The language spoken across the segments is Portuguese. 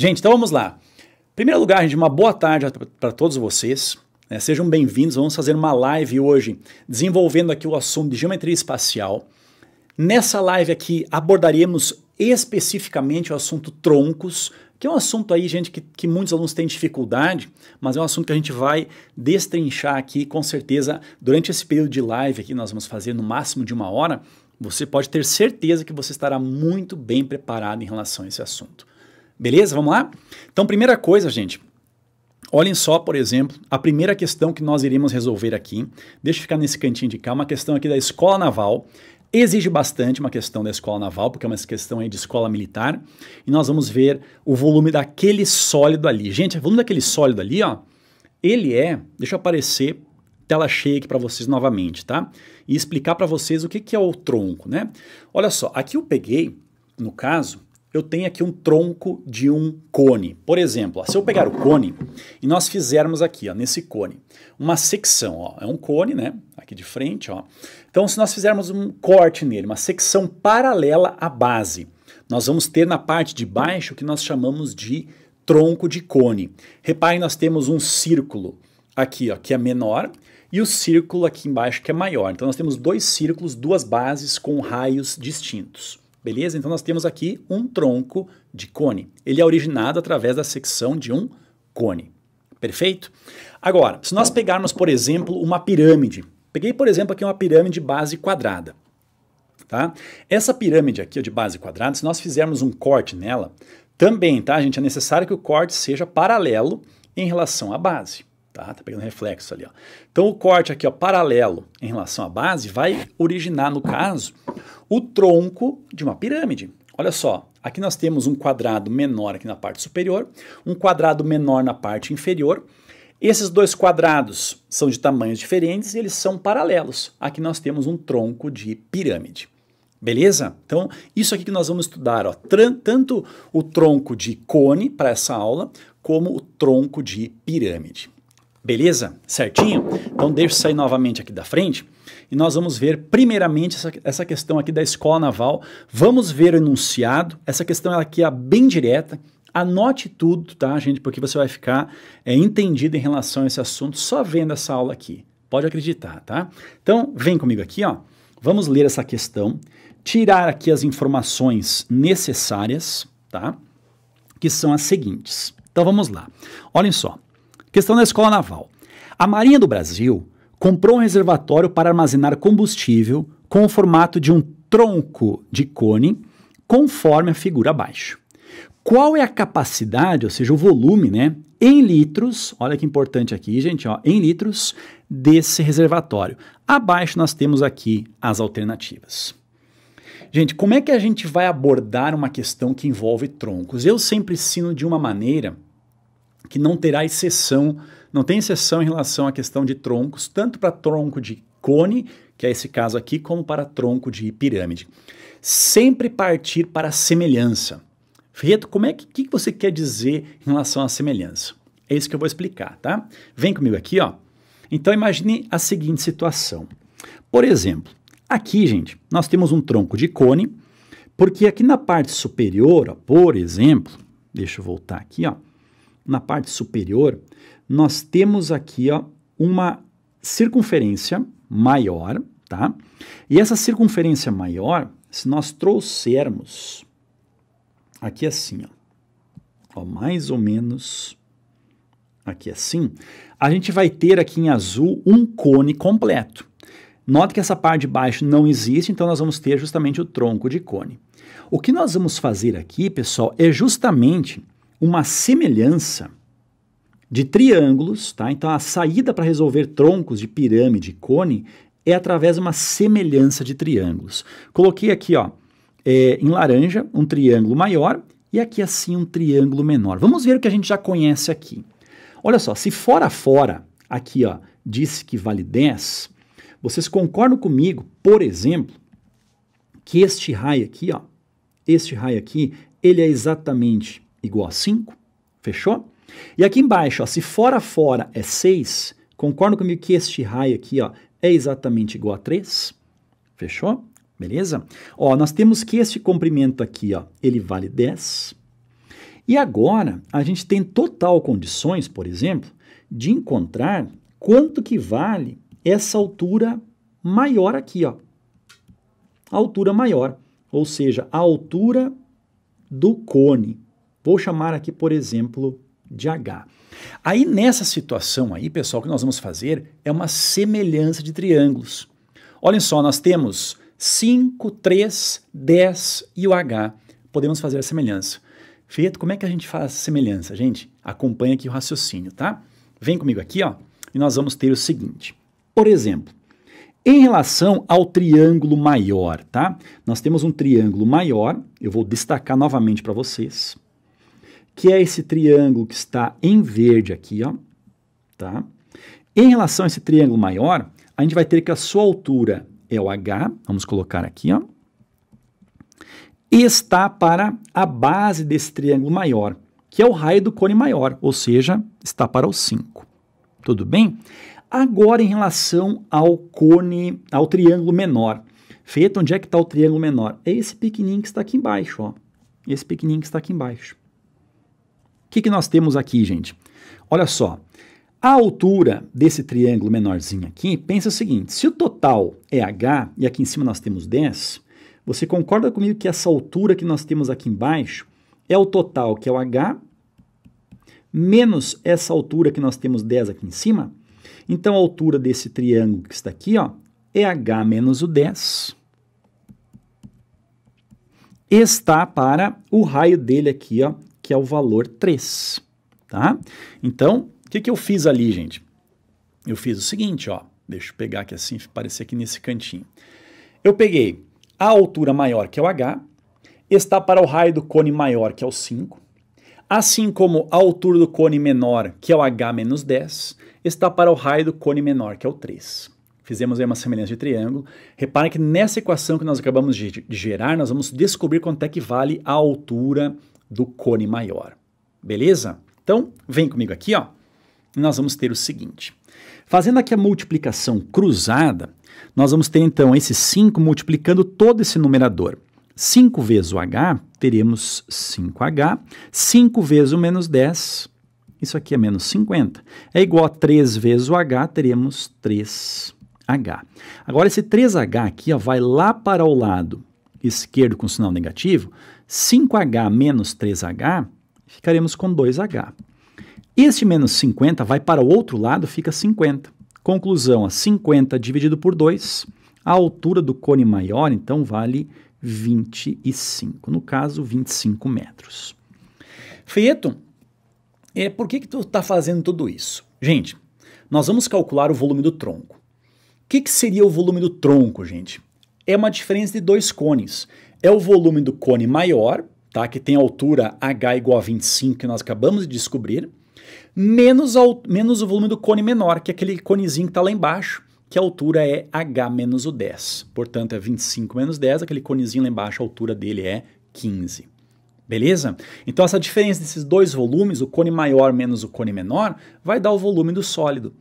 Gente, então vamos lá. Em primeiro lugar, gente, uma boa tarde para todos vocês. Né? Sejam bem-vindos. Vamos fazer uma live hoje desenvolvendo aqui o assunto de geometria espacial. Nessa live aqui abordaremos especificamente o assunto troncos, que é um assunto aí, gente, que, que muitos alunos têm dificuldade, mas é um assunto que a gente vai destrinchar aqui, com certeza, durante esse período de live aqui, nós vamos fazer no máximo de uma hora, você pode ter certeza que você estará muito bem preparado em relação a esse assunto. Beleza? Vamos lá? Então, primeira coisa, gente. Olhem só, por exemplo, a primeira questão que nós iremos resolver aqui. Deixa eu ficar nesse cantinho de cá, uma questão aqui da Escola Naval. Exige bastante uma questão da Escola Naval, porque é uma questão aí de escola militar. E nós vamos ver o volume daquele sólido ali. Gente, o volume daquele sólido ali, ó, ele é, deixa eu aparecer tela cheia aqui para vocês novamente, tá? E explicar para vocês o que, que é o tronco, né? Olha só, aqui eu peguei, no caso, eu tenho aqui um tronco de um cone. Por exemplo, ó, se eu pegar o cone e nós fizermos aqui, ó, nesse cone, uma secção, ó, é um cone, né? Aqui de frente, ó. Então, se nós fizermos um corte nele, uma secção paralela à base, nós vamos ter na parte de baixo o que nós chamamos de tronco de cone. Reparem, nós temos um círculo aqui, ó, que é menor, e o círculo aqui embaixo que é maior. Então nós temos dois círculos, duas bases com raios distintos. Beleza? Então nós temos aqui um tronco de cone. Ele é originado através da secção de um cone. Perfeito? Agora, se nós pegarmos, por exemplo, uma pirâmide. Peguei, por exemplo, aqui uma pirâmide base quadrada. Tá? Essa pirâmide aqui de base quadrada, se nós fizermos um corte nela, também, tá, gente, é necessário que o corte seja paralelo em relação à base. Tá? tá pegando reflexo ali. Ó. Então, o corte aqui ó, paralelo em relação à base vai originar, no caso, o tronco de uma pirâmide. Olha só, aqui nós temos um quadrado menor aqui na parte superior, um quadrado menor na parte inferior. Esses dois quadrados são de tamanhos diferentes e eles são paralelos. Aqui nós temos um tronco de pirâmide. Beleza? Então, isso aqui que nós vamos estudar, ó, tanto o tronco de cone para essa aula, como o tronco de pirâmide. Beleza? Certinho? Então deixa eu sair novamente aqui da frente e nós vamos ver primeiramente essa, essa questão aqui da escola naval. Vamos ver o enunciado. Essa questão aqui é bem direta. Anote tudo, tá, gente? Porque você vai ficar é, entendido em relação a esse assunto só vendo essa aula aqui. Pode acreditar, tá? Então, vem comigo aqui, ó. Vamos ler essa questão, tirar aqui as informações necessárias, tá? Que são as seguintes. Então, vamos lá. Olhem só. Questão da escola naval. A Marinha do Brasil comprou um reservatório para armazenar combustível com o formato de um tronco de cone, conforme a figura abaixo. Qual é a capacidade, ou seja, o volume, né, em litros, olha que importante aqui, gente, ó, em litros desse reservatório. Abaixo nós temos aqui as alternativas. Gente, como é que a gente vai abordar uma questão que envolve troncos? Eu sempre ensino de uma maneira que não terá exceção, não tem exceção em relação à questão de troncos, tanto para tronco de cone, que é esse caso aqui, como para tronco de pirâmide. Sempre partir para a semelhança. Ferreto, como é que, que você quer dizer em relação à semelhança? É isso que eu vou explicar, tá? Vem comigo aqui, ó. Então imagine a seguinte situação. Por exemplo, aqui, gente, nós temos um tronco de cone, porque aqui na parte superior, ó, por exemplo, deixa eu voltar aqui, ó, na parte superior, nós temos aqui ó, uma circunferência maior, tá? E essa circunferência maior, se nós trouxermos aqui assim, ó, ó mais ou menos aqui assim, a gente vai ter aqui em azul um cone completo. Note que essa parte de baixo não existe, então nós vamos ter justamente o tronco de cone. O que nós vamos fazer aqui, pessoal, é justamente uma semelhança de triângulos, tá? Então a saída para resolver troncos de pirâmide e cone é através de uma semelhança de triângulos. Coloquei aqui, ó, é, em laranja, um triângulo maior e aqui assim um triângulo menor. Vamos ver o que a gente já conhece aqui. Olha só, se fora fora, aqui ó, disse que vale 10, vocês concordam comigo, por exemplo, que este raio aqui, ó, este raio aqui, ele é exatamente igual a 5, fechou? E aqui embaixo, ó, se fora fora é 6, concorda comigo que este raio aqui ó, é exatamente igual a 3, fechou? Beleza? Ó, nós temos que este comprimento aqui ó, ele vale 10. E agora, a gente tem total condições, por exemplo, de encontrar quanto que vale essa altura maior aqui, ó. A altura maior, ou seja, a altura do cone. Vou chamar aqui, por exemplo, de H. Aí nessa situação aí, pessoal, o que nós vamos fazer é uma semelhança de triângulos. Olhem só, nós temos 5, 3, 10 e o H. Podemos fazer a semelhança. Feito, como é que a gente faz semelhança, gente? Acompanha aqui o raciocínio, tá? Vem comigo aqui, ó, e nós vamos ter o seguinte. Por exemplo, em relação ao triângulo maior, tá? Nós temos um triângulo maior, eu vou destacar novamente para vocês que é esse triângulo que está em verde aqui, ó, tá? Em relação a esse triângulo maior, a gente vai ter que a sua altura é o H, vamos colocar aqui, ó, está para a base desse triângulo maior, que é o raio do cone maior, ou seja, está para o 5. Tudo bem? Agora, em relação ao cone, ao triângulo menor. Feito, onde é que está o triângulo menor? É esse pequenininho que está aqui embaixo, ó. Esse pequenininho que está aqui embaixo. O que, que nós temos aqui, gente? Olha só, a altura desse triângulo menorzinho aqui, pensa o seguinte, se o total é h e aqui em cima nós temos 10, você concorda comigo que essa altura que nós temos aqui embaixo é o total, que é o h, menos essa altura que nós temos 10 aqui em cima? Então, a altura desse triângulo que está aqui ó, é h menos o 10 está para o raio dele aqui, ó, que é o valor 3, tá? Então, o que, que eu fiz ali, gente? Eu fiz o seguinte, ó, deixa eu pegar aqui assim, parecer aqui nesse cantinho. Eu peguei a altura maior, que é o H, está para o raio do cone maior, que é o 5, assim como a altura do cone menor, que é o H menos 10, está para o raio do cone menor, que é o 3. Fizemos aí uma semelhança de triângulo. Repare que nessa equação que nós acabamos de gerar, nós vamos descobrir quanto é que vale a altura do cone maior. Beleza? Então, vem comigo aqui, ó. nós vamos ter o seguinte. Fazendo aqui a multiplicação cruzada, nós vamos ter então esse 5 multiplicando todo esse numerador. 5 vezes o h, teremos 5h. 5 vezes o menos 10, isso aqui é menos 50. É igual a 3 vezes o h, teremos 3h. Agora, esse 3h aqui ó, vai lá para o lado esquerdo com sinal negativo, 5H menos 3H, ficaremos com 2H. Este menos 50 vai para o outro lado, fica 50. Conclusão, 50 dividido por 2, a altura do cone maior, então, vale 25, no caso, 25 metros. Feito, é, por que, que tu está fazendo tudo isso? Gente, nós vamos calcular o volume do tronco. O que, que seria o volume do tronco, gente? É uma diferença de dois cones. É o volume do cone maior, tá? que tem altura H igual a 25, que nós acabamos de descobrir, menos, ao, menos o volume do cone menor, que é aquele conezinho que está lá embaixo, que a altura é H menos o 10. Portanto, é 25 menos 10, aquele conezinho lá embaixo, a altura dele é 15. Beleza? Então, essa diferença desses dois volumes, o cone maior menos o cone menor, vai dar o volume do sólido.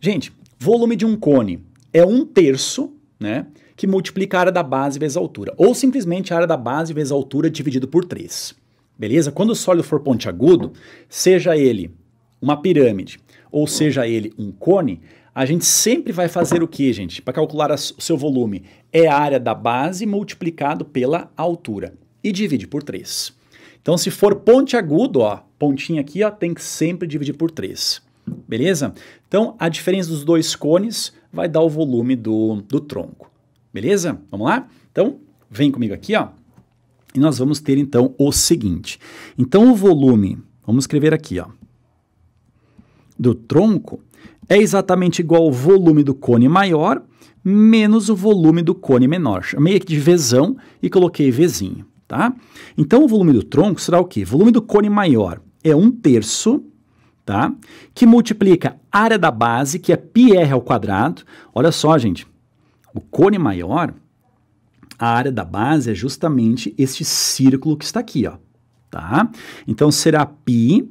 Gente, volume de um cone é um terço, né? que multiplica a área da base vezes a altura, ou simplesmente a área da base vezes a altura dividido por 3. Beleza? Quando o sólido for pontiagudo, seja ele uma pirâmide ou seja ele um cone, a gente sempre vai fazer o que, gente? Para calcular o seu volume, é a área da base multiplicado pela altura e divide por 3. Então, se for pontiagudo, ó, pontinha aqui, ó, tem que sempre dividir por 3. Beleza? Então, a diferença dos dois cones vai dar o volume do, do tronco. Beleza? Vamos lá? Então, vem comigo aqui, ó. E nós vamos ter então o seguinte. Então, o volume, vamos escrever aqui, ó, do tronco é exatamente igual ao volume do cone maior menos o volume do cone menor. Chamei aqui de Vzão e coloquei Vzinho, tá? Então, o volume do tronco será o quê? O volume do cone maior é 1 um terço, tá? Que multiplica a área da base, que é πr ao quadrado. Olha só, gente, o cone maior, a área da base é justamente este círculo que está aqui, ó, tá? Então será π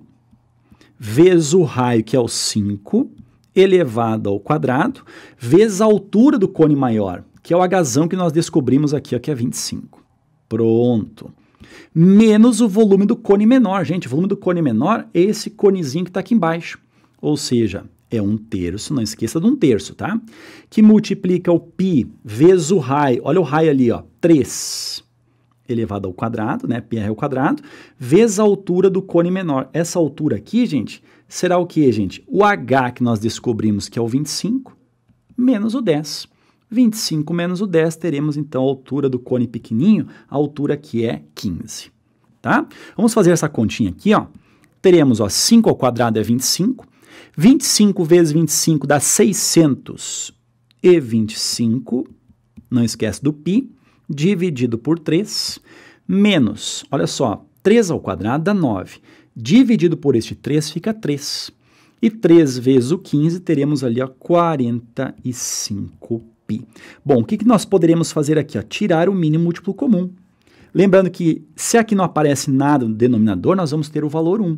vezes o raio que é o 5 elevado ao quadrado vezes a altura do cone maior, que é o agazão que nós descobrimos aqui, ó, que é 25. Pronto. Menos o volume do cone menor, gente. O volume do cone menor é esse conezinho que está aqui embaixo. Ou seja, é um terço, não esqueça de um terço, tá? Que multiplica o π vezes o raio, olha o raio ali, ó, 3 elevado ao quadrado, né, πr ao quadrado, vezes a altura do cone menor. Essa altura aqui, gente, será o que, gente? O h que nós descobrimos que é o 25, menos o 10. 25 menos o 10, teremos então a altura do cone pequenininho, a altura que é 15, tá? Vamos fazer essa continha aqui, ó. Teremos, ó, 5 ao quadrado é 25, 25 vezes 25 dá 625, não esquece do π, dividido por 3, menos, olha só, 3 ao quadrado dá 9, dividido por este 3 fica 3. E 3 vezes o 15 teremos ali ó, 45 π. Bom, o que, que nós poderemos fazer aqui? Ó? Tirar o mínimo múltiplo comum. Lembrando que se aqui não aparece nada no denominador, nós vamos ter o valor 1.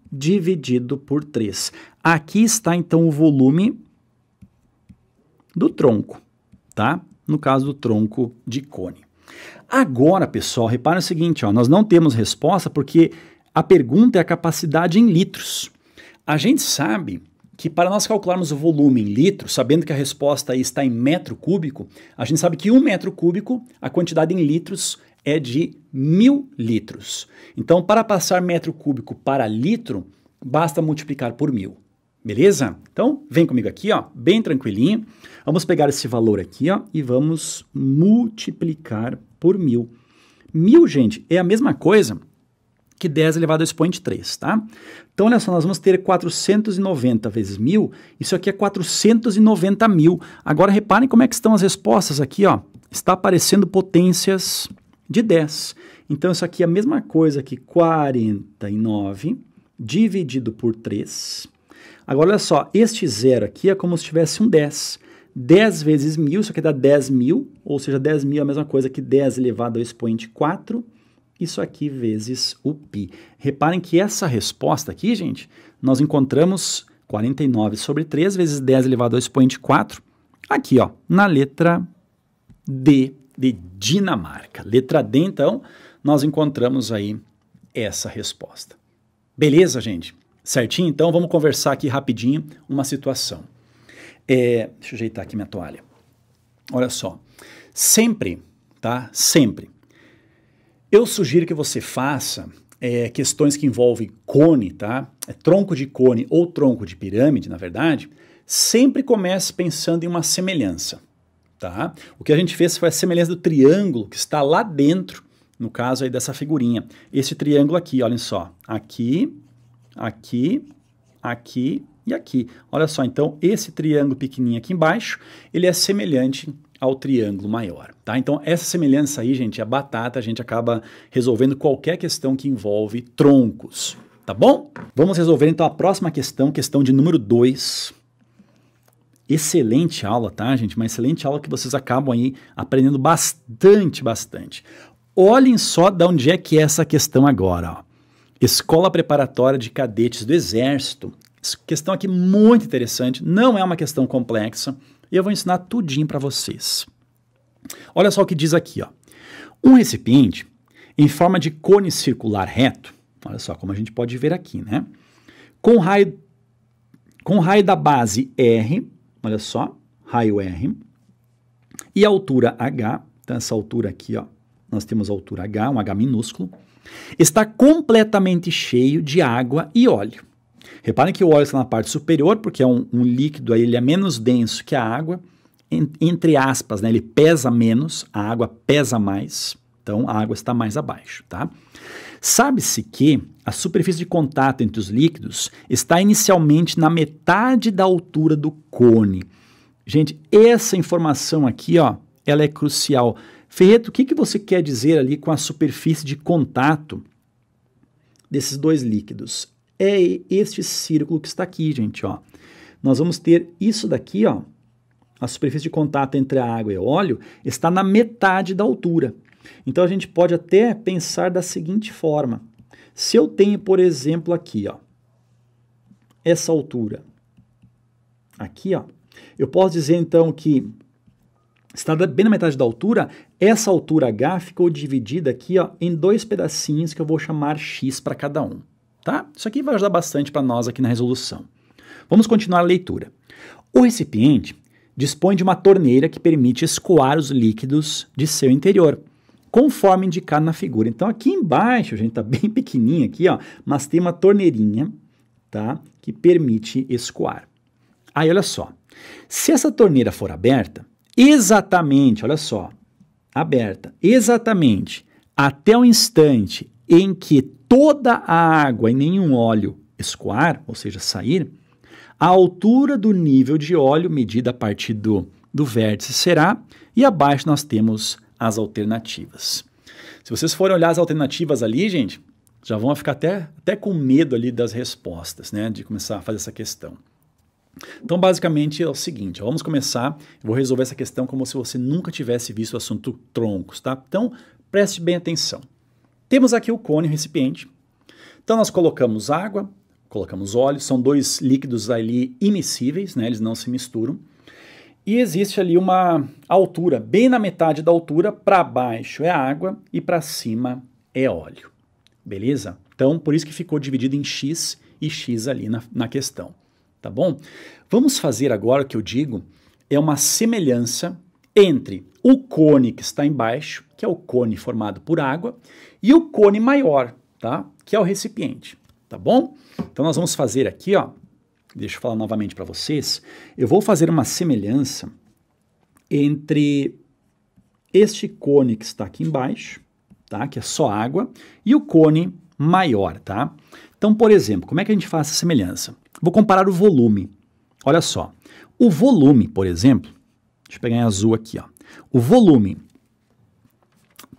dividido por 3. Aqui está, então, o volume do tronco, tá? No caso do tronco de cone. Agora, pessoal, repara o seguinte, ó, nós não temos resposta porque a pergunta é a capacidade em litros. A gente sabe que para nós calcularmos o volume em litros, sabendo que a resposta aí está em metro cúbico, a gente sabe que um metro cúbico, a quantidade em litros é de mil litros. Então, para passar metro cúbico para litro, basta multiplicar por mil. Beleza? Então, vem comigo aqui, ó, bem tranquilinho. Vamos pegar esse valor aqui, ó, e vamos multiplicar por mil. Mil, gente, é a mesma coisa que 10 elevado ao expoente 3, tá? Então, olha só, nós vamos ter 490 vezes mil. isso aqui é 490 mil. Agora, reparem como é que estão as respostas aqui, ó. Está aparecendo potências de 10. Então, isso aqui é a mesma coisa que 49 dividido por 3. Agora, olha só, este zero aqui é como se tivesse um 10. 10 vezes 1.000, isso aqui dá 10.000, ou seja, 10.000 é a mesma coisa que 10 elevado ao expoente 4, isso aqui vezes o π. Reparem que essa resposta aqui, gente, nós encontramos 49 sobre 3 vezes 10 elevado ao expoente 4, aqui ó, na letra D de Dinamarca. Letra D, então, nós encontramos aí essa resposta. Beleza, gente? Certinho? Então, vamos conversar aqui rapidinho uma situação. É, deixa eu ajeitar aqui minha toalha. Olha só. Sempre, tá? Sempre. Eu sugiro que você faça é, questões que envolvem cone, tá? É, tronco de cone ou tronco de pirâmide, na verdade. Sempre comece pensando em uma semelhança. Tá? O que a gente fez foi a semelhança do triângulo que está lá dentro, no caso aí dessa figurinha. Esse triângulo aqui, olhem só, aqui, aqui, aqui e aqui. Olha só, então esse triângulo pequenininho aqui embaixo, ele é semelhante ao triângulo maior, tá? Então essa semelhança aí, gente, é batata, a gente acaba resolvendo qualquer questão que envolve troncos, tá bom? Vamos resolver então a próxima questão, questão de número 2, excelente aula, tá, gente? Uma excelente aula que vocês acabam aí aprendendo bastante, bastante. Olhem só de onde é que é essa questão agora. Ó. Escola Preparatória de Cadetes do Exército. questão aqui é muito interessante, não é uma questão complexa, e eu vou ensinar tudinho para vocês. Olha só o que diz aqui, ó. Um recipiente em forma de cone circular reto, olha só como a gente pode ver aqui, né? Com raio com raio da base R olha só, raio R. E a altura H, então essa altura aqui, ó, nós temos a altura H, um H minúsculo, está completamente cheio de água e óleo. Reparem que o óleo está na parte superior, porque é um, um líquido, aí ele é menos denso que a água, entre aspas, né, ele pesa menos, a água pesa mais, então a água está mais abaixo, tá? Sabe-se que a superfície de contato entre os líquidos está inicialmente na metade da altura do cone. Gente, essa informação aqui, ó, ela é crucial. Ferreto, o que, que você quer dizer ali com a superfície de contato desses dois líquidos? É este círculo que está aqui, gente, ó. Nós vamos ter isso daqui, ó, a superfície de contato entre a água e o óleo está na metade da altura. Então a gente pode até pensar da seguinte forma: se eu tenho, por exemplo, aqui, ó, essa altura, aqui, ó, eu posso dizer então que está bem na metade da altura, essa altura h ficou dividida aqui, ó, em dois pedacinhos que eu vou chamar x para cada um, tá? Isso aqui vai ajudar bastante para nós aqui na resolução. Vamos continuar a leitura. O recipiente dispõe de uma torneira que permite escoar os líquidos de seu interior, conforme indicado na figura. Então aqui embaixo, a gente, está bem pequenininho aqui, ó, mas tem uma torneirinha, tá, que permite escoar. Aí olha só, se essa torneira for aberta, exatamente, olha só, aberta, exatamente até o instante em que toda a água e nenhum óleo escoar, ou seja, sair, a altura do nível de óleo medida a partir do, do vértice será, e abaixo nós temos as alternativas. Se vocês forem olhar as alternativas ali, gente, já vão ficar até, até com medo ali das respostas, né? De começar a fazer essa questão. Então, basicamente é o seguinte: vamos começar. vou resolver essa questão como se você nunca tivesse visto o assunto troncos, tá? Então, preste bem atenção. Temos aqui o cone o recipiente. Então, nós colocamos água, colocamos óleo, são dois líquidos ali imissíveis, né, eles não se misturam. E existe ali uma altura, bem na metade da altura, para baixo é água e para cima é óleo. Beleza? Então, por isso que ficou dividido em X e X ali na, na questão. Tá bom? Vamos fazer agora o que eu digo: é uma semelhança entre o cone que está embaixo, que é o cone formado por água, e o cone maior, tá? que é o recipiente tá bom? Então nós vamos fazer aqui, ó, deixa eu falar novamente para vocês, eu vou fazer uma semelhança entre este cone que está aqui embaixo, tá? Que é só água, e o cone maior, tá? Então, por exemplo, como é que a gente faz essa semelhança? Vou comparar o volume. Olha só, o volume, por exemplo, deixa eu pegar em azul aqui, ó. O volume,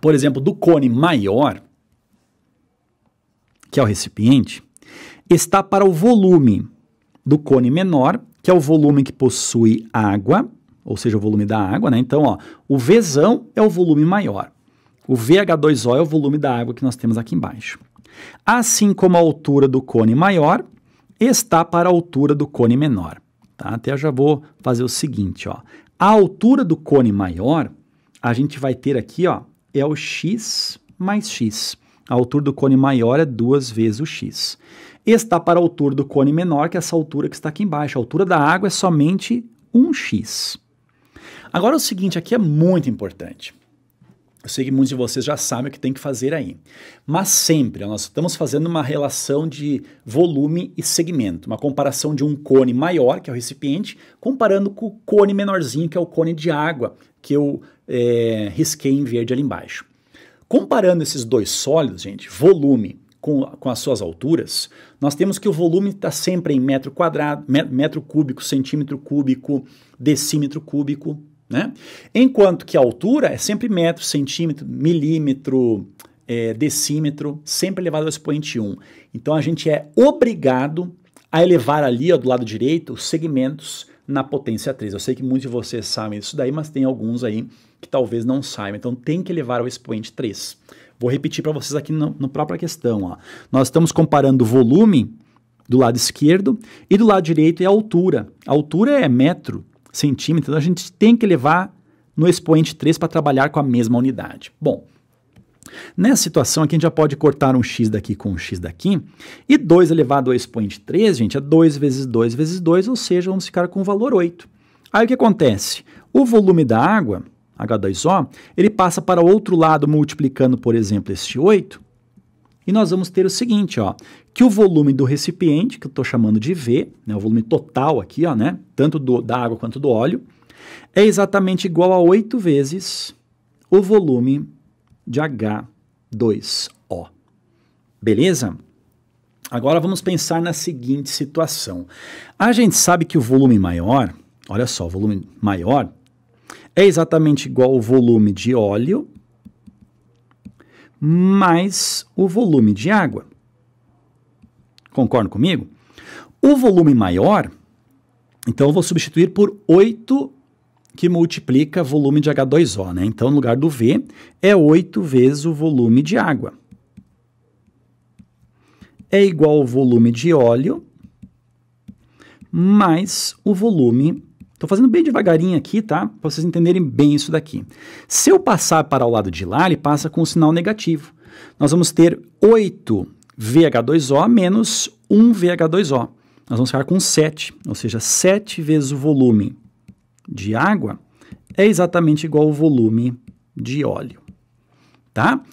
por exemplo, do cone maior que é o recipiente, está para o volume do cone menor, que é o volume que possui água, ou seja, o volume da água, né? Então, ó, o Vzão é o volume maior. O VH2O é o volume da água que nós temos aqui embaixo. Assim como a altura do cone maior está para a altura do cone menor. Tá? Até já vou fazer o seguinte, ó. A altura do cone maior, a gente vai ter aqui, ó, é o x mais x. A altura do cone maior é duas vezes o x. Está para a altura do cone menor, que é essa altura que está aqui embaixo. A altura da água é somente 1x. Agora o seguinte, aqui é muito importante. Eu sei que muitos de vocês já sabem o que tem que fazer aí. Mas sempre, nós estamos fazendo uma relação de volume e segmento, uma comparação de um cone maior, que é o recipiente, comparando com o cone menorzinho, que é o cone de água, que eu é, risquei em verde ali embaixo. Comparando esses dois sólidos, gente, volume com, com as suas alturas, nós temos que o volume está sempre em metro quadrado, metro cúbico, centímetro cúbico, decímetro cúbico, né? Enquanto que a altura é sempre metro, centímetro, milímetro, é, decímetro, sempre elevado ao expoente 1. Então a gente é obrigado a elevar ali ó, do lado direito os segmentos na potência 3. Eu sei que muitos de vocês sabem disso daí, mas tem alguns aí que talvez não saibam. Então tem que elevar ao expoente 3. Vou repetir para vocês aqui na própria questão. Ó. Nós estamos comparando o volume do lado esquerdo e do lado direito é a altura. A altura é metro, centímetro, então a gente tem que levar no expoente 3 para trabalhar com a mesma unidade. Bom, Nessa situação aqui, a gente já pode cortar um x daqui com um x daqui. E 2 elevado ao expoente 3, gente, é 2 vezes 2 vezes 2, ou seja, vamos ficar com o valor 8. Aí o que acontece? O volume da água, H2O, ele passa para o outro lado multiplicando, por exemplo, este 8. E nós vamos ter o seguinte, ó, que o volume do recipiente, que eu estou chamando de V, né, o volume total aqui, ó, né, tanto do, da água quanto do óleo, é exatamente igual a 8 vezes o volume de H2O. Beleza? Agora vamos pensar na seguinte situação. A gente sabe que o volume maior, olha só, o volume maior é exatamente igual ao volume de óleo mais o volume de água. Concorda comigo? O volume maior, então eu vou substituir por 8 que multiplica volume de H2O, né? Então, no lugar do V, é 8 vezes o volume de água. É igual ao volume de óleo mais o volume... Estou fazendo bem devagarinho aqui, tá? Para vocês entenderem bem isso daqui. Se eu passar para o lado de lá, ele passa com o um sinal negativo. Nós vamos ter 8 VH2O menos 1 VH2O. Nós vamos ficar com 7, ou seja, 7 vezes o volume de água é exatamente igual ao volume de óleo, tá?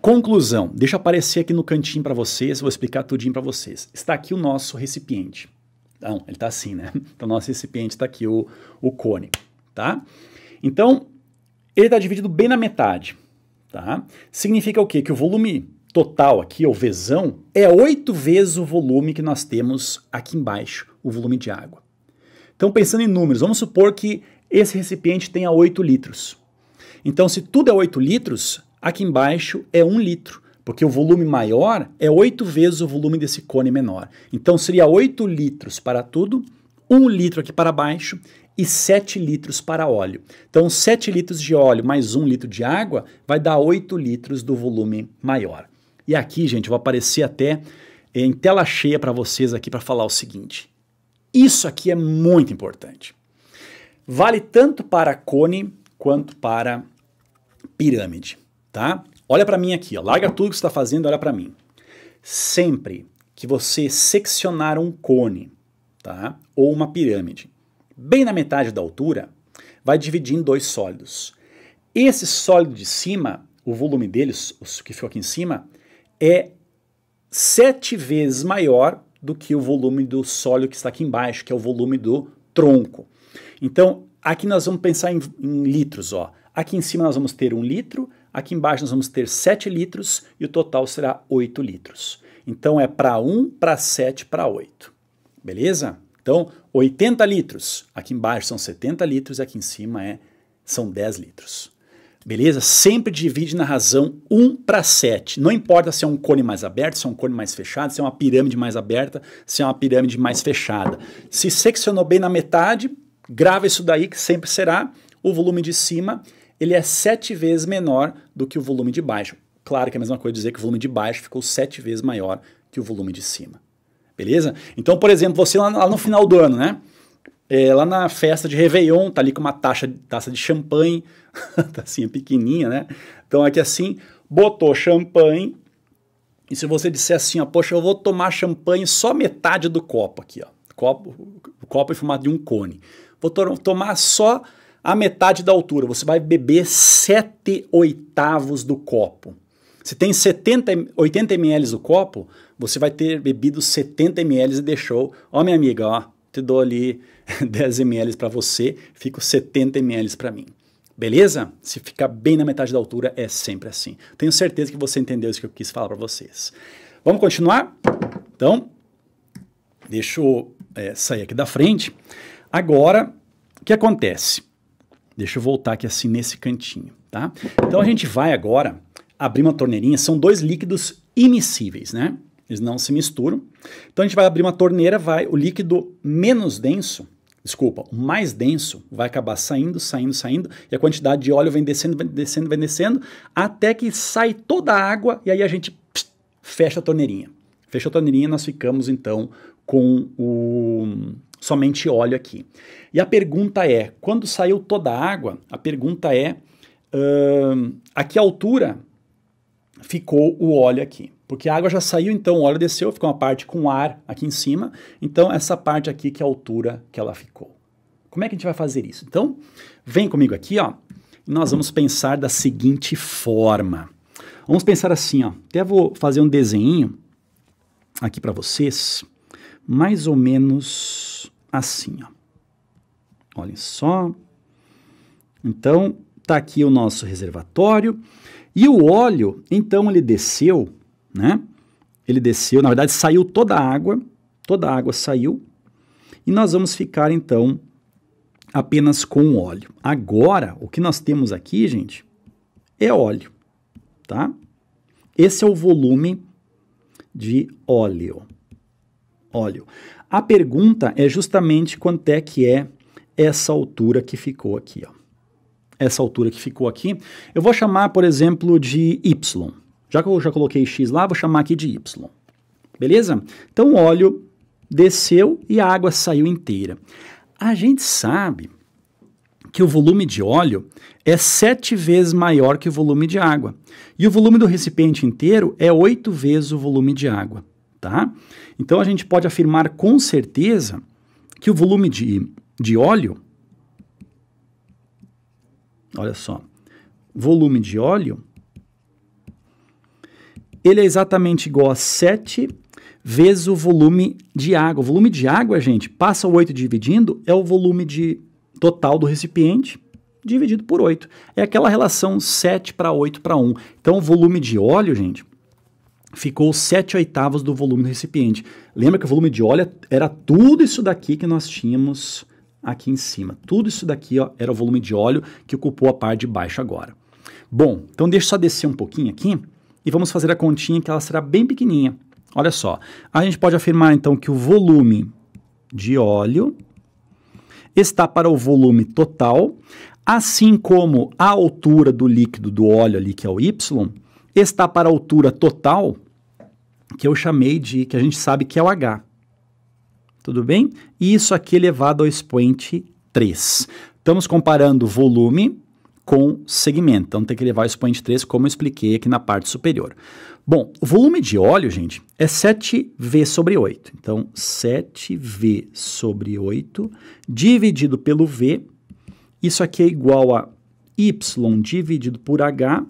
Conclusão, deixa aparecer aqui no cantinho para vocês, vou explicar tudinho para vocês. Está aqui o nosso recipiente. Ah, não, ele está assim, né? Então, nosso recipiente está aqui, o, o cone, tá? Então, ele está dividido bem na metade, tá? Significa o quê? Que o volume total aqui, ou vezão, é oito vezes o volume que nós temos aqui embaixo, o volume de água. Então, pensando em números, vamos supor que esse recipiente tenha 8 litros. Então, se tudo é 8 litros, aqui embaixo é 1 litro, porque o volume maior é 8 vezes o volume desse cone menor. Então, seria 8 litros para tudo, 1 litro aqui para baixo e 7 litros para óleo. Então, 7 litros de óleo mais 1 litro de água vai dar 8 litros do volume maior. E aqui, gente, eu vou aparecer até em tela cheia para vocês aqui para falar o seguinte. Isso aqui é muito importante. Vale tanto para cone quanto para pirâmide, tá? Olha para mim aqui, ó. larga tudo que você está fazendo, olha para mim. Sempre que você seccionar um cone, tá? Ou uma pirâmide, bem na metade da altura, vai dividir em dois sólidos. Esse sólido de cima, o volume deles, o que ficou aqui em cima, é sete vezes maior do que o volume do sólido que está aqui embaixo, que é o volume do tronco. Então, aqui nós vamos pensar em, em litros. Ó. Aqui em cima nós vamos ter um litro, aqui embaixo nós vamos ter 7 litros e o total será 8 litros. Então, é para 1, para 7, para 8. Beleza? Então, 80 litros. Aqui embaixo são 70 litros e aqui em cima é, são 10 litros beleza? Sempre divide na razão 1 para 7. Não importa se é um cone mais aberto, se é um cone mais fechado, se é uma pirâmide mais aberta, se é uma pirâmide mais fechada. Se seccionou bem na metade, grava isso daí que sempre será o volume de cima, ele é 7 vezes menor do que o volume de baixo. Claro que é a mesma coisa dizer que o volume de baixo ficou 7 vezes maior que o volume de cima. Beleza? Então, por exemplo, você lá, no final do ano, né? É, lá na festa de Réveillon, tá ali com uma taxa, taça de champanhe, tacinha tá assim, pequenininha, né? Então aqui assim, botou champanhe. E se você disser assim, ó, poxa, eu vou tomar champanhe só metade do copo aqui, ó. Copo, copo em é formato de um cone. Vou to tomar só a metade da altura. Você vai beber 7 oitavos do copo. Se tem 70, 80 ml do copo, você vai ter bebido 70 ml e deixou. Ó, minha amiga, ó, te dou ali 10 ml para você, fico 70 ml para mim. Beleza? Se ficar bem na metade da altura, é sempre assim. Tenho certeza que você entendeu isso que eu quis falar para vocês. Vamos continuar? Então, deixa eu é, sair aqui da frente. Agora, o que acontece? Deixa eu voltar aqui assim nesse cantinho, tá? Então, a gente vai agora abrir uma torneirinha. São dois líquidos imissíveis, né? Eles não se misturam. Então, a gente vai abrir uma torneira, vai o líquido menos denso desculpa, o mais denso vai acabar saindo, saindo, saindo, e a quantidade de óleo vem descendo, vem descendo, vem descendo, até que sai toda a água e aí a gente pss, fecha a torneirinha. Fecha a torneirinha, nós ficamos então com o somente óleo aqui. E a pergunta é, quando saiu toda a água, a pergunta é, a que altura ficou o óleo aqui? Porque a água já saiu, então o óleo desceu, ficou uma parte com ar aqui em cima. Então, essa parte aqui que é a altura que ela ficou. Como é que a gente vai fazer isso? Então, vem comigo aqui, ó. E nós vamos pensar da seguinte forma. Vamos pensar assim, ó. Até vou fazer um desenho aqui para vocês, mais ou menos assim, ó. Olhem só. Então, tá aqui o nosso reservatório. E o óleo, então ele desceu né? Ele desceu, na verdade saiu toda a água, toda a água saiu, e nós vamos ficar então apenas com óleo. Agora, o que nós temos aqui, gente, é óleo, tá? Esse é o volume de óleo. Óleo. A pergunta é justamente quanto é que é essa altura que ficou aqui, ó. Essa altura que ficou aqui, eu vou chamar, por exemplo, de y. Já que eu já coloquei x lá, vou chamar aqui de y. Beleza? Então o óleo desceu e a água saiu inteira. A gente sabe que o volume de óleo é sete vezes maior que o volume de água. E o volume do recipiente inteiro é oito vezes o volume de água. Tá? Então a gente pode afirmar com certeza que o volume de, de óleo, olha só, volume de óleo ele é exatamente igual a 7 vezes o volume de água. O volume de água, gente, passa o 8 dividindo, é o volume de total do recipiente dividido por 8. É aquela relação 7 para 8 para 1. Então, o volume de óleo, gente, ficou 7 oitavos do volume do recipiente. Lembra que o volume de óleo era tudo isso daqui que nós tínhamos aqui em cima. Tudo isso daqui ó, era o volume de óleo que ocupou a parte de baixo agora. Bom, então deixa eu só descer um pouquinho aqui e vamos fazer a continha que ela será bem pequenininha. Olha só, a gente pode afirmar então que o volume de óleo está para o volume total, assim como a altura do líquido do óleo ali, que é o Y, está para a altura total, que eu chamei de, que a gente sabe que é o H. Tudo bem? E isso aqui elevado ao expoente 3. Estamos comparando volume com segmento. Então tem que levar isso para 3, como eu expliquei aqui na parte superior. Bom, o volume de óleo, gente, é 7V sobre 8. Então, 7V sobre 8 dividido pelo V, isso aqui é igual a Y dividido por H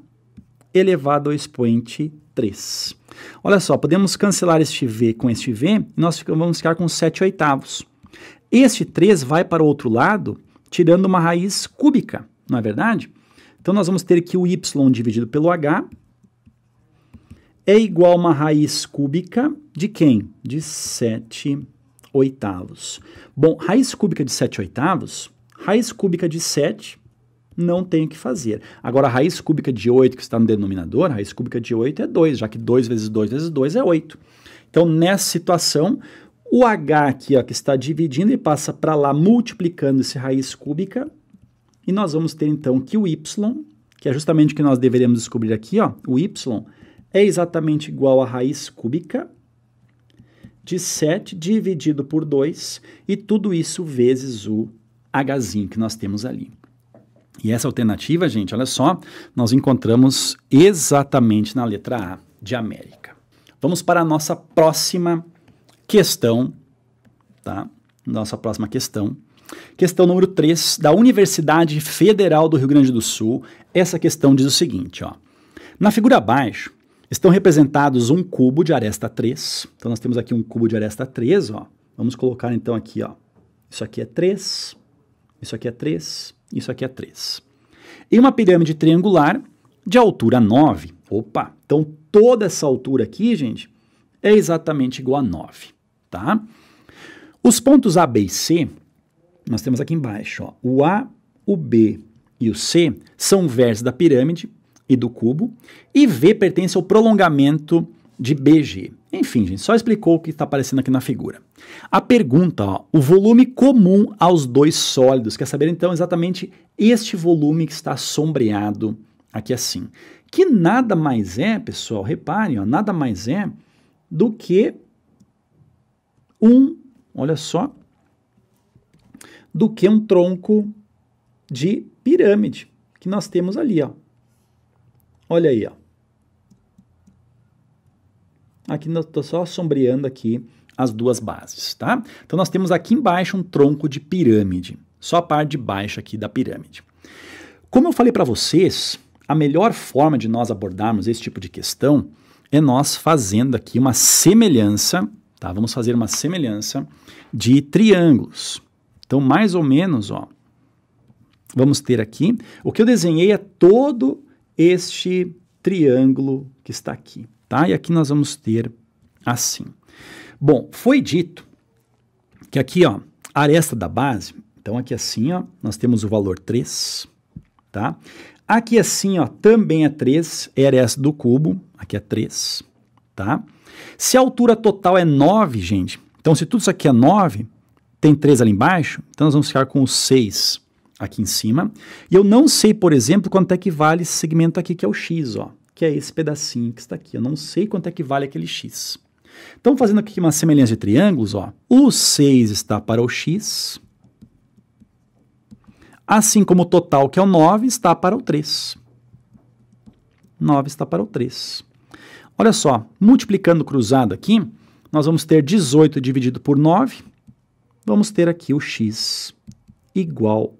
elevado ao expoente 3. Olha só, podemos cancelar este V com este V e nós vamos ficar com 7 oitavos. Este 3 vai para o outro lado, tirando uma raiz cúbica não é verdade? Então nós vamos ter que o y dividido pelo h é igual a uma raiz cúbica de quem? De 7 oitavos. Bom, raiz cúbica de 7 oitavos, raiz cúbica de 7 não tem o que fazer. Agora, a raiz cúbica de 8 que está no denominador, raiz cúbica de 8 é 2, já que 2 vezes 2 vezes 2 é 8. Então, nessa situação, o h aqui ó, que está dividindo e passa para lá multiplicando esse raiz cúbica, e nós vamos ter então que o y, que é justamente o que nós deveríamos descobrir aqui, ó, o y é exatamente igual à raiz cúbica de 7 dividido por 2 e tudo isso vezes o hzinho que nós temos ali. E essa alternativa, gente, olha só, nós encontramos exatamente na letra A de América. Vamos para a nossa próxima questão, tá? Nossa próxima questão, Questão número 3, da Universidade Federal do Rio Grande do Sul. Essa questão diz o seguinte, ó. Na figura abaixo, estão representados um cubo de aresta 3. Então nós temos aqui um cubo de aresta 3, ó. Vamos colocar então aqui, ó. Isso aqui é 3, isso aqui é 3, isso aqui é 3. E uma pirâmide triangular de altura 9. Opa, então toda essa altura aqui, gente, é exatamente igual a 9, tá? Os pontos A, B e C nós temos aqui embaixo, ó, o A, o B e o C são vértices da pirâmide e do cubo, e V pertence ao prolongamento de BG. Enfim, gente, só explicou o que está aparecendo aqui na figura. A pergunta, ó, o volume comum aos dois sólidos, quer saber então exatamente este volume que está sombreado aqui assim, que nada mais é, pessoal, reparem, ó, nada mais é do que um, olha só, do que um tronco de pirâmide que nós temos ali, ó. Olha aí, ó. Aqui estou só sombreando aqui as duas bases, tá? Então nós temos aqui embaixo um tronco de pirâmide, só a parte de baixo aqui da pirâmide. Como eu falei para vocês, a melhor forma de nós abordarmos esse tipo de questão é nós fazendo aqui uma semelhança, tá? Vamos fazer uma semelhança de triângulos. Então, mais ou menos, ó, vamos ter aqui, o que eu desenhei é todo este triângulo que está aqui, tá? E aqui nós vamos ter assim. Bom, foi dito que aqui, ó, a aresta da base, então aqui assim, ó, nós temos o valor 3, tá? Aqui assim, ó, também é 3, é aresta do cubo, aqui é 3, tá? Se a altura total é 9, gente, então se tudo isso aqui é 9, tem 3 ali embaixo, então nós vamos ficar com o 6 aqui em cima. E eu não sei, por exemplo, quanto é que vale esse segmento aqui, que é o x, ó, que é esse pedacinho que está aqui. Eu não sei quanto é que vale aquele x. Então, fazendo aqui uma semelhança de triângulos, ó, o 6 está para o x, assim como o total, que é o 9, está para o 3. 9 está para o 3. Olha só, multiplicando cruzado aqui, nós vamos ter 18 dividido por 9, vamos ter aqui o x igual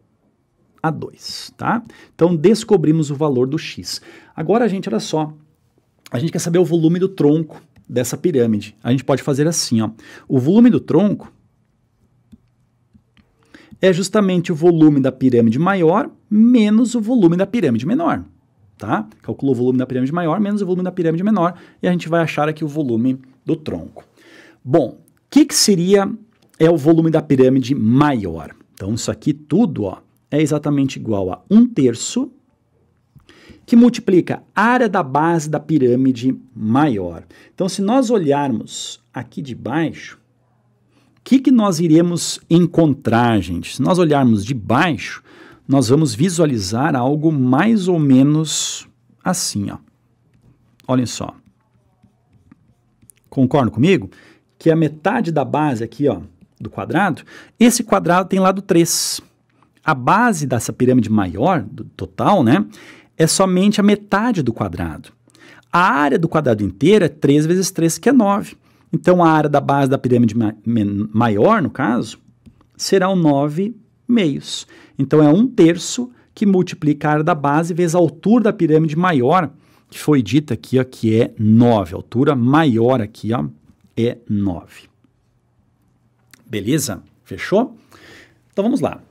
a 2, tá? Então descobrimos o valor do x. Agora a gente, olha só, a gente quer saber o volume do tronco dessa pirâmide. A gente pode fazer assim, ó. O volume do tronco é justamente o volume da pirâmide maior menos o volume da pirâmide menor, tá? Calculou o volume da pirâmide maior menos o volume da pirâmide menor e a gente vai achar aqui o volume do tronco. Bom, o que, que seria é o volume da pirâmide maior. Então, isso aqui tudo ó, é exatamente igual a um terço, que multiplica a área da base da pirâmide maior. Então, se nós olharmos aqui de baixo, o que, que nós iremos encontrar, gente? Se nós olharmos de baixo, nós vamos visualizar algo mais ou menos assim. Ó. Olhem só. Concordam comigo? Que a metade da base aqui, ó, do quadrado, esse quadrado tem lado 3. A base dessa pirâmide maior, do total, né, é somente a metade do quadrado. A área do quadrado inteiro é 3 vezes 3, que é 9. Então, a área da base da pirâmide maior, no caso, será o 9 meios. Então, é 1 terço que multiplica a área da base vezes a altura da pirâmide maior, que foi dita aqui, ó, que é 9. A altura maior aqui ó, é 9. Beleza? Fechou? Então vamos lá.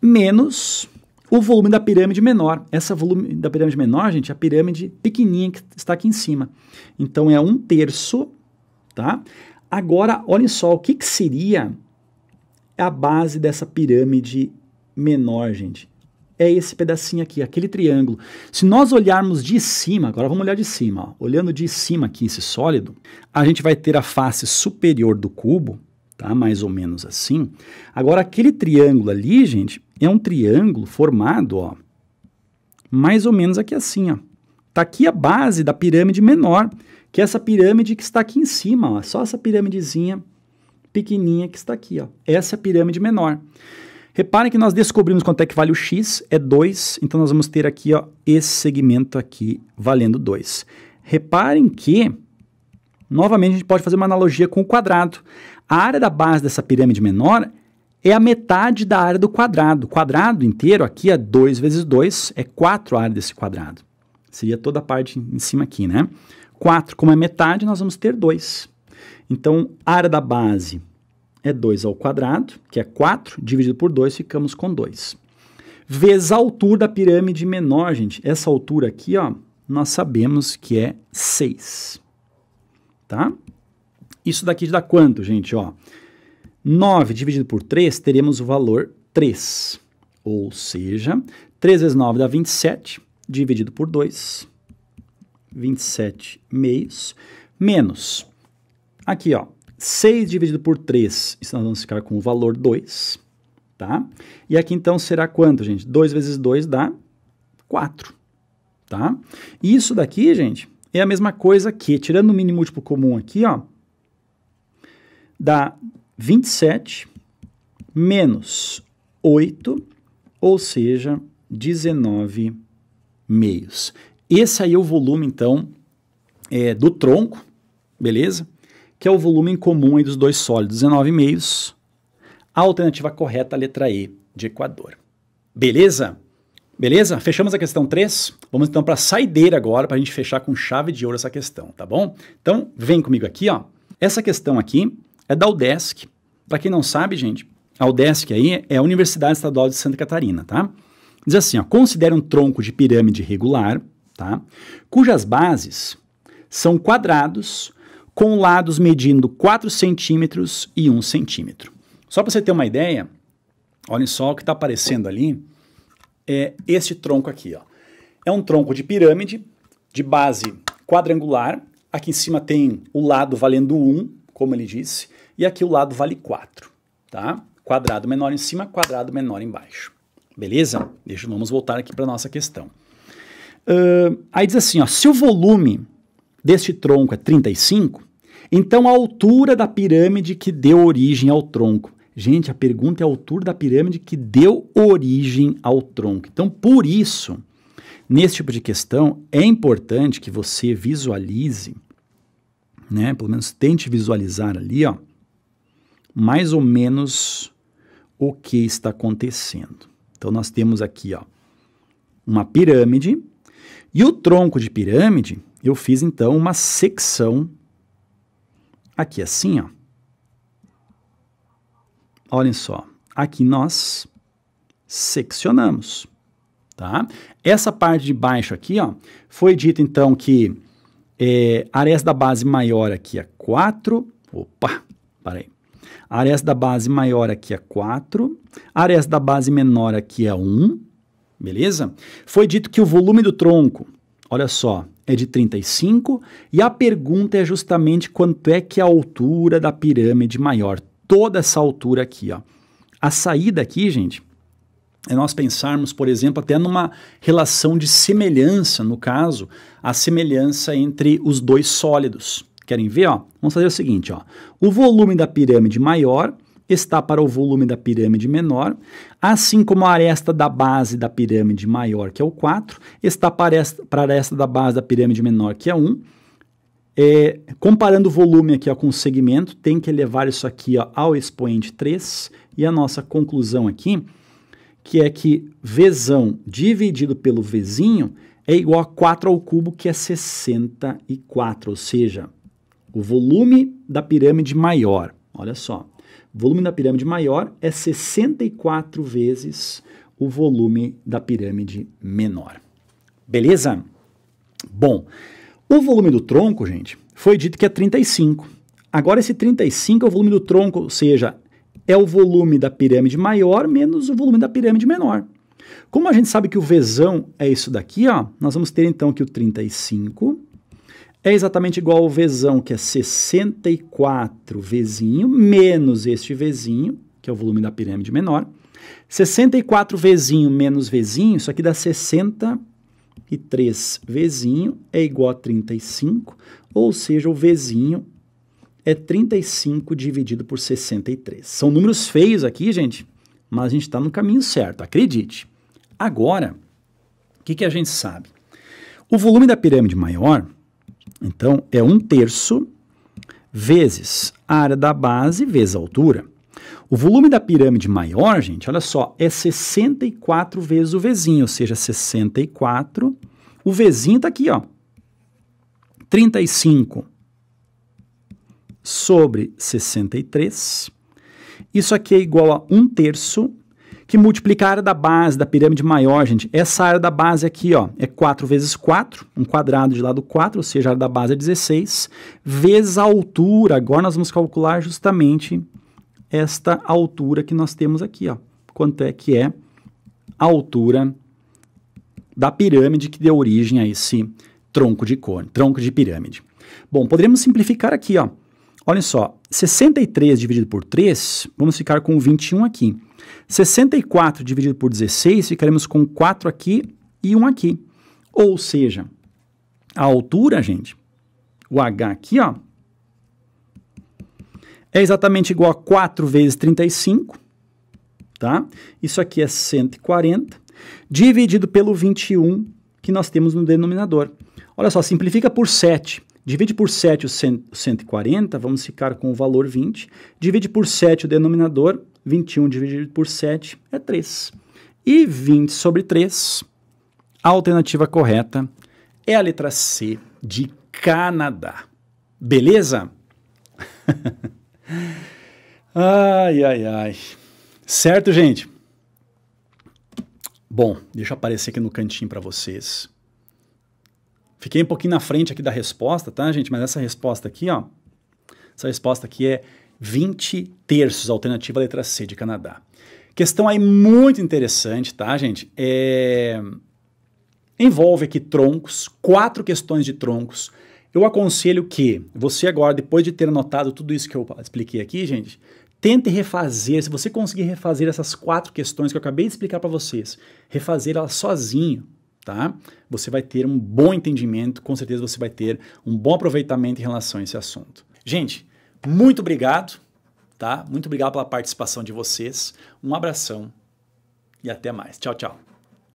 Menos o volume da pirâmide menor. Essa volume da pirâmide menor, gente, é a pirâmide pequenininha que está aqui em cima. Então é um terço, tá? Agora, olhem só, o que, que seria a base dessa pirâmide menor, gente? É esse pedacinho aqui, aquele triângulo. Se nós olharmos de cima, agora vamos olhar de cima, ó. olhando de cima aqui esse sólido, a gente vai ter a face superior do cubo, tá? Mais ou menos assim. Agora, aquele triângulo ali, gente, é um triângulo formado, ó, mais ou menos aqui assim, ó. Tá aqui a base da pirâmide menor, que é essa pirâmide que está aqui em cima, ó. Só essa pirâmidezinha pequenininha que está aqui, ó. Essa é a pirâmide menor. Reparem que nós descobrimos quanto é que vale o x, é 2, então nós vamos ter aqui, ó, esse segmento aqui valendo 2. Reparem que novamente a gente pode fazer uma analogia com o quadrado. A área da base dessa pirâmide menor é a metade da área do quadrado. O quadrado inteiro aqui é 2 vezes 2, é 4 a área desse quadrado. Seria toda a parte em cima aqui, né? 4 como é metade, nós vamos ter 2. Então, a área da base é 2 ao quadrado, que é 4, dividido por 2, ficamos com 2. Vezes a altura da pirâmide menor, gente. Essa altura aqui, ó, nós sabemos que é 6. Tá? Isso daqui dá quanto, gente? Ó, 9 dividido por 3, teremos o valor 3. Ou seja, 3 vezes 9 dá 27, dividido por 2, 27 meios, menos, aqui ó, 6 dividido por 3, isso nós vamos ficar com o valor 2, tá? E aqui então será quanto, gente? 2 vezes 2 dá 4, tá? isso daqui, gente, é a mesma coisa que, tirando o mínimo múltiplo comum aqui, ó, dá 27 menos 8, ou seja, 19 meios. Esse aí é o volume, então, é, do tronco, beleza? Que é o volume em comum aí dos dois sólidos, 19 meios. A alternativa correta, a letra E, de Equador. Beleza? Beleza? Fechamos a questão 3? Vamos então para a saideira agora, para a gente fechar com chave de ouro essa questão, tá bom? Então, vem comigo aqui, ó. Essa questão aqui, é da UDESC. Para quem não sabe, gente, a UDESC aí é a Universidade Estadual de Santa Catarina, tá? Diz assim, ó, considere um tronco de pirâmide regular, tá? Cujas bases são quadrados com lados medindo 4 centímetros e 1 centímetro. Só para você ter uma ideia, olhem só o que está aparecendo ali, é este tronco aqui, ó. É um tronco de pirâmide de base quadrangular, aqui em cima tem o lado valendo 1, como ele disse, e aqui o lado vale 4, tá? Quadrado menor em cima, quadrado menor embaixo. Beleza? Deixa, vamos voltar aqui para nossa questão. Uh, aí diz assim, ó, se o volume deste tronco é 35, então a altura da pirâmide que deu origem ao tronco. Gente, a pergunta é a altura da pirâmide que deu origem ao tronco. Então, por isso, nesse tipo de questão, é importante que você visualize né? Pelo menos tente visualizar ali, ó, mais ou menos o que está acontecendo. Então nós temos aqui, ó, uma pirâmide e o tronco de pirâmide, eu fiz então uma secção aqui assim, ó. Olhem só, aqui nós seccionamos, tá? Essa parte de baixo aqui, ó, foi dito então que é, áreas da base maior aqui é 4. Opa, parei. Áreas da base maior aqui é 4. Áreas da base menor aqui é 1. Beleza? Foi dito que o volume do tronco, olha só, é de 35. E a pergunta é justamente quanto é que é a altura da pirâmide maior. Toda essa altura aqui, ó. A saída aqui, gente, é nós pensarmos, por exemplo, até numa relação de semelhança, no caso, a semelhança entre os dois sólidos. Querem ver? Ó? Vamos fazer o seguinte: ó. o volume da pirâmide maior está para o volume da pirâmide menor, assim como a aresta da base da pirâmide maior, que é o 4, está para, para a aresta da base da pirâmide menor, que é 1. É, comparando o volume aqui ó, com o segmento, tem que elevar isso aqui ó, ao expoente 3, e a nossa conclusão aqui que é que vezão dividido pelo Vzinho é igual a 4 ao cubo, que é 64, ou seja, o volume da pirâmide maior. Olha só, o volume da pirâmide maior é 64 vezes o volume da pirâmide menor. Beleza? Bom, o volume do tronco, gente, foi dito que é 35. Agora, esse 35 é o volume do tronco, ou seja, é o volume da pirâmide maior menos o volume da pirâmide menor. Como a gente sabe que o Vzão é isso daqui, ó, nós vamos ter então que o 35 é exatamente igual ao Vzão, que é 64 vezinho menos este vezinho que é o volume da pirâmide menor. 64 vezinho menos vezinho, isso aqui dá 63 vezinho é igual a 35, ou seja, o vezinho é 35 dividido por 63. São números feios aqui, gente, mas a gente está no caminho certo, acredite. Agora, o que, que a gente sabe? O volume da pirâmide maior, então, é um terço vezes a área da base vezes a altura. O volume da pirâmide maior, gente, olha só, é 64 vezes o vizinho, ou seja, 64. O vizinho está aqui, ó. 35 sobre 63. Isso aqui é igual a 1 terço, que multiplica a área da base da pirâmide maior, gente. Essa área da base aqui ó, é 4 vezes 4, um quadrado de lado 4, ou seja, a área da base é 16, vezes a altura. Agora nós vamos calcular justamente esta altura que nós temos aqui. Ó. Quanto é que é a altura da pirâmide que deu origem a esse tronco de cone, tronco de pirâmide. Bom, poderíamos simplificar aqui, ó. Olhem só, 63 dividido por 3, vamos ficar com 21 aqui. 64 dividido por 16, ficaremos com 4 aqui e 1 aqui. Ou seja, a altura, gente, o H aqui, ó, é exatamente igual a 4 vezes 35, tá? Isso aqui é 140, dividido pelo 21 que nós temos no denominador. Olha só, simplifica por 7. Divide por 7 o 140, vamos ficar com o valor 20. Divide por 7 o denominador, 21 dividido por 7 é 3. E 20 sobre 3, a alternativa correta é a letra C de Canadá. Beleza? ai, ai, ai. Certo, gente? Bom, deixa eu aparecer aqui no cantinho para vocês. Fiquei um pouquinho na frente aqui da resposta, tá, gente? Mas essa resposta aqui, ó, essa resposta aqui é 20 terços, alternativa letra C de Canadá. Questão aí muito interessante, tá, gente? É... Envolve aqui troncos, quatro questões de troncos. Eu aconselho que você agora, depois de ter anotado tudo isso que eu expliquei aqui, gente, tente refazer, se você conseguir refazer essas quatro questões que eu acabei de explicar para vocês, refazer elas sozinho, tá? Você vai ter um bom entendimento, com certeza você vai ter um bom aproveitamento em relação a esse assunto. Gente, muito obrigado, tá? Muito obrigado pela participação de vocês. Um abração e até mais. Tchau, tchau.